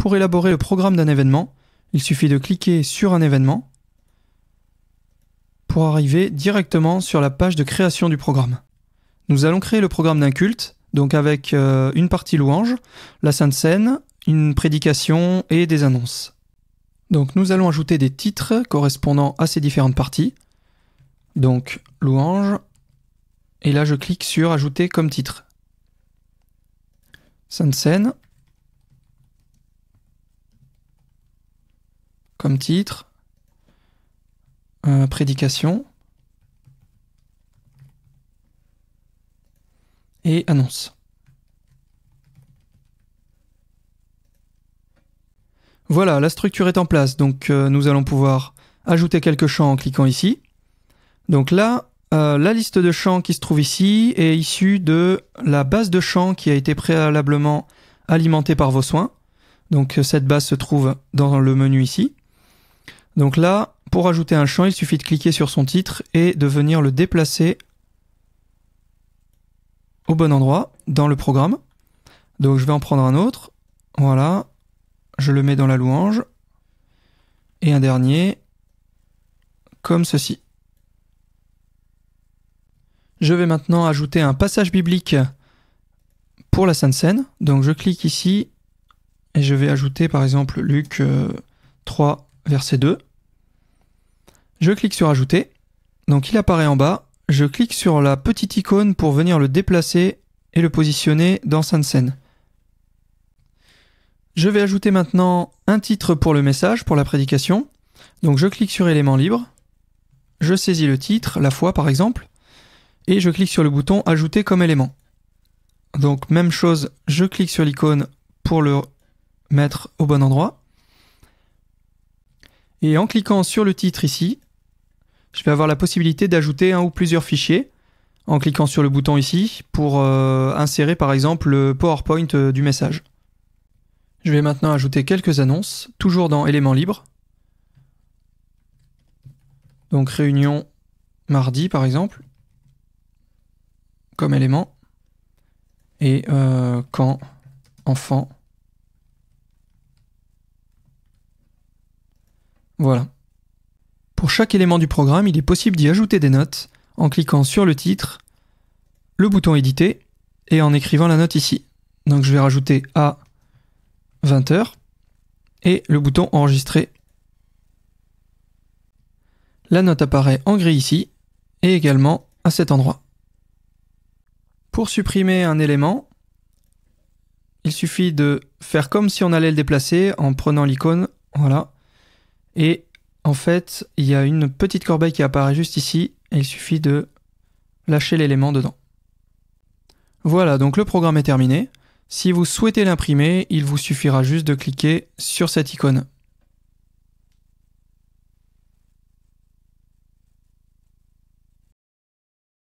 Pour élaborer le programme d'un événement, il suffit de cliquer sur un événement pour arriver directement sur la page de création du programme. Nous allons créer le programme d'un culte, donc avec euh, une partie louange, la Sainte Seine, une prédication et des annonces. Donc nous allons ajouter des titres correspondant à ces différentes parties. Donc louange, et là je clique sur ajouter comme titre. Sainte scène... comme titre, euh, prédication et annonce. Voilà, la structure est en place, donc euh, nous allons pouvoir ajouter quelques champs en cliquant ici. Donc là, euh, la liste de champs qui se trouve ici est issue de la base de champs qui a été préalablement alimentée par vos soins. Donc cette base se trouve dans le menu ici. Donc là, pour ajouter un champ, il suffit de cliquer sur son titre et de venir le déplacer au bon endroit dans le programme. Donc je vais en prendre un autre. Voilà. Je le mets dans la louange. Et un dernier. Comme ceci. Je vais maintenant ajouter un passage biblique pour la Sainte Seine. Donc je clique ici et je vais ajouter par exemple Luc 3, euh, verset 2. Je clique sur Ajouter. Donc il apparaît en bas. Je clique sur la petite icône pour venir le déplacer et le positionner dans Sansen. Je vais ajouter maintenant un titre pour le message, pour la prédication. Donc je clique sur élément libre. Je saisis le titre, la foi par exemple. Et je clique sur le bouton Ajouter comme élément. Donc même chose, je clique sur l'icône pour le mettre au bon endroit. Et en cliquant sur le titre ici, je vais avoir la possibilité d'ajouter un ou plusieurs fichiers en cliquant sur le bouton ici pour euh, insérer par exemple le PowerPoint euh, du message. Je vais maintenant ajouter quelques annonces, toujours dans éléments libres. Donc réunion mardi par exemple, comme élément. Et euh, quand enfant Voilà. Pour chaque élément du programme, il est possible d'y ajouter des notes en cliquant sur le titre, le bouton éditer et en écrivant la note ici. Donc je vais rajouter à 20h et le bouton enregistrer. La note apparaît en gris ici et également à cet endroit. Pour supprimer un élément, il suffit de faire comme si on allait le déplacer en prenant l'icône, voilà, et en fait, il y a une petite corbeille qui apparaît juste ici et il suffit de lâcher l'élément dedans. Voilà, donc le programme est terminé. Si vous souhaitez l'imprimer, il vous suffira juste de cliquer sur cette icône.